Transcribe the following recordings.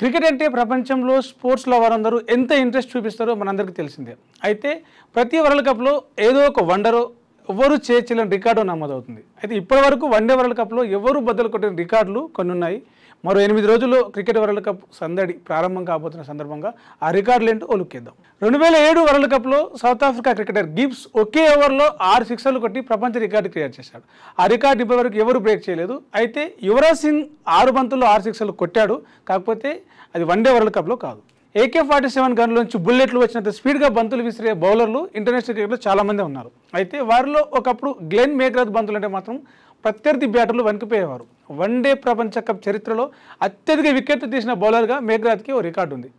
cricket అంటే ప్రపంచంలో స్పోర్ట్స్లో వారందరూ ఎంత ఇంట్రెస్ట్ చూపిస్తారో మనందరికీ తెలిసిందే అయితే ప్రతి వరల్డ్ కప్లో ఏదో ఒక వండరో ఎవరు చేర్చలేని రికార్డు నమోదవుతుంది అయితే ఇప్పటివరకు వన్డే వరల్డ్ కప్లో ఎవరు బద్దలు కొట్టిన రికార్డులు కొన్ని ఉన్నాయి మరో ఎనిమిది రోజుల్లో క్రికెట్ వరల్డ్ కప్ సందడి ప్రారంభం కాబోతున్న సందర్భంగా ఆ రికార్డులు ఏంటో ఓ రెండు వేల ఏడు వరల్డ్ కప్లో సౌత్ ఆఫ్రికా క్రికెటర్ గిబ్స్ ఒకే ఓవర్లో ఆరు సిక్సర్లు కొట్టి ప్రపంచ రికార్డు క్రియేట్ చేశాడు ఆ రికార్డు ఇప్పటివరకు ఎవరు బ్రేక్ చేయలేదు అయితే యువరాజ్ సింగ్ ఆరు బంతుల్లో ఆరు సిక్సర్లు కొట్టాడు కాకపోతే అది వన్డే వరల్డ్ కప్లో కాదు ఏకే ఫార్టీ సెవెన్ గన్లోంచి బుల్లెట్లు వచ్చినంత స్పీడ్గా బంతులు విసిరే బౌలర్లు ఇంటర్నేషనల్ క్రికెట్లో చాలామంది ఉన్నారు అయితే వారిలో ఒకప్పుడు గ్లెన్ మేఘరాజ్ బంతులు అంటే మాత్రం ప్రత్యర్థి బ్యాటర్లు వెనుకపోయేవారు వన్డే ప్రపంచ కప్ చరిత్రలో అత్యధిక వికెట్లు తీసిన బౌలర్గా మేఘ్రాజ్కి ఓ రికార్డు ఉంది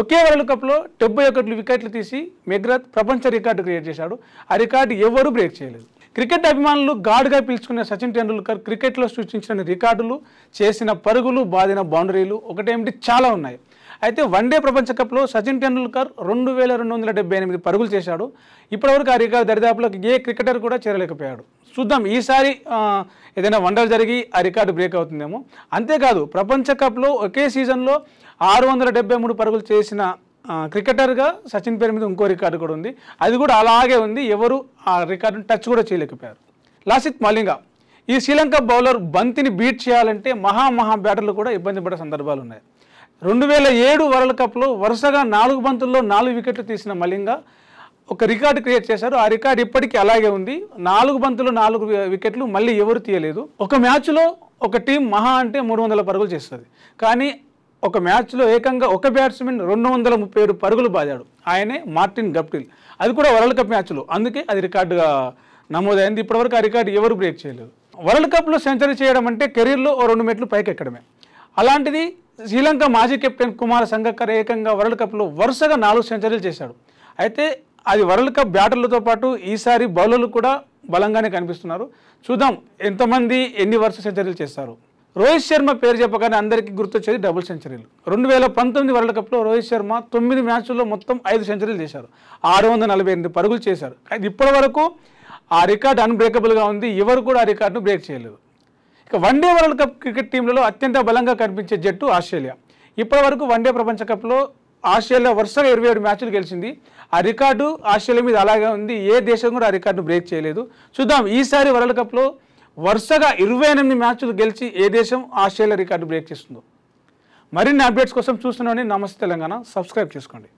ఒకే వరల్డ్ కప్లో డెబ్బై ఒకటి వికెట్లు తీసి మేఘ్రాజ్ ప్రపంచ రికార్డు క్రియేట్ చేశాడు ఆ రికార్డు ఎవరూ బ్రేక్ చేయలేదు క్రికెట్ అభిమానులు గాడ్గా పిలుచుకునే సచిన్ టెండూల్కర్ క్రికెట్లో సృష్టించిన రికార్డులు చేసిన పరుగులు బాదిన బౌండరీలు ఒకటేమిటి చాలా ఉన్నాయి అయితే వన్డే ప్రపంచ కప్లో సచిన్ టెండూల్కర్ రెండు వేల రెండు వందల డెబ్బై ఎనిమిది పరుగులు చేశాడు ఇప్పటివరకు ఆ రికార్డు దరిదాపులకు ఏ క్రికెటర్ కూడా చేరలేకపోయాడు చూద్దాం ఈసారి ఏదైనా వండర్ జరిగి ఆ రికార్డు బ్రేక్ అవుతుందేమో అంతేకాదు ప్రపంచ కప్లో ఒకే సీజన్లో ఆరు వందల డెబ్బై మూడు పరుగులు చేసిన క్రికెటర్గా సచిన్ పేరు మీద ఇంకో రికార్డు కూడా ఉంది అది కూడా అలాగే ఉంది ఎవరు ఆ రికార్డును టచ్ కూడా చేయలేకపోయారు లాసిత్ మలింగ ఈ శ్రీలంక బౌలర్ బంతిని బీట్ చేయాలంటే మహా మహా బ్యాటర్లు కూడా ఇబ్బంది పడే సందర్భాలు ఉన్నాయి రెండు వేల ఏడు వరల్డ్ కప్లో వరుసగా నాలుగు బంతుల్లో నాలుగు వికెట్లు తీసిన మలింగ ఒక రికార్డు క్రియేట్ చేశారు ఆ రికార్డు ఇప్పటికీ అలాగే ఉంది నాలుగు బంతులు నాలుగు వికెట్లు మళ్ళీ ఎవరు తీయలేదు ఒక మ్యాచ్లో ఒక టీం మహా అంటే మూడు వందల పరుగులు చేస్తుంది కానీ ఒక మ్యాచ్లో ఏకంగా ఒక బ్యాట్స్మెన్ రెండు వందల ముప్పై ఏడు పరుగులు బాదాడు ఆయనే మార్టిన్ గప్టిల్ అది కూడా వరల్డ్ కప్ మ్యాచ్లో అందుకే అది రికార్డుగా నమోదైంది ఇప్పటివరకు ఆ రికార్డు ఎవరు బ్రేక్ చేయలేదు వరల్డ్ కప్లో సెంచరీ చేయడం అంటే కెరీర్లో ఓ రెండు మెట్లు పైకి ఎక్కడమే అలాంటిది శ్రీలంక మాజీ కెప్టెన్ కుమార్ సంగక్కర్ ఏకంగా వరల్డ్ కప్లో వరుసగా నాలుగు సెంచరీలు చేశాడు అయితే అది వరల్డ్ కప్ బ్యాటర్లతో పాటు ఈసారి బౌలర్లు కూడా బలంగానే కనిపిస్తున్నారు చూద్దాం ఎంతమంది ఎన్ని వరుస సెంచరీలు చేస్తారు రోహిత్ శర్మ పేరు చెప్పగానే అందరికీ గుర్తొచ్చేది డబుల్ సెంచరీలు రెండు వేల పంతొమ్మిది వరల్డ్ కప్లో రోహిత్ శర్మ తొమ్మిది మ్యాచ్ల్లో మొత్తం ఐదు సెంచరీలు చేశారు ఆరు వందల నలభై ఎనిమిది పరుగులు చేశారు ఇప్పటి వరకు ఆ రికార్డు అన్బ్రేకబుల్గా ఉంది ఎవరు కూడా ఆ రికార్డును బ్రేక్ చేయలేదు వన్డే వరల్డ్ కప్ క్రికెట్ టీంలలో అత్యంత బలంగా కనిపించే జట్టు ఆస్ట్రేలియా ఇప్పటివరకు వన్డే ప్రపంచ కప్లో ఆస్ట్రేలియా వరుసగా ఇరవై ఏడు మ్యాచ్లు గెలిచింది ఆ రికార్డు ఆస్ట్రేలియా మీద అలాగే ఉంది ఏ దేశం కూడా ఆ రికార్డును బ్రేక్ చేయలేదు చూద్దాం ఈసారి వరల్డ్ కప్లో వరుసగా ఇరవై ఎనిమిది మ్యాచ్లు గెలిచి ఏ దేశం ఆస్ట్రేలియా రికార్డు బ్రేక్ చేస్తుందో మరిన్ని అప్డేట్స్ కోసం చూస్తున్నామని నమస్తే తెలంగాణ సబ్స్క్రైబ్ చేసుకోండి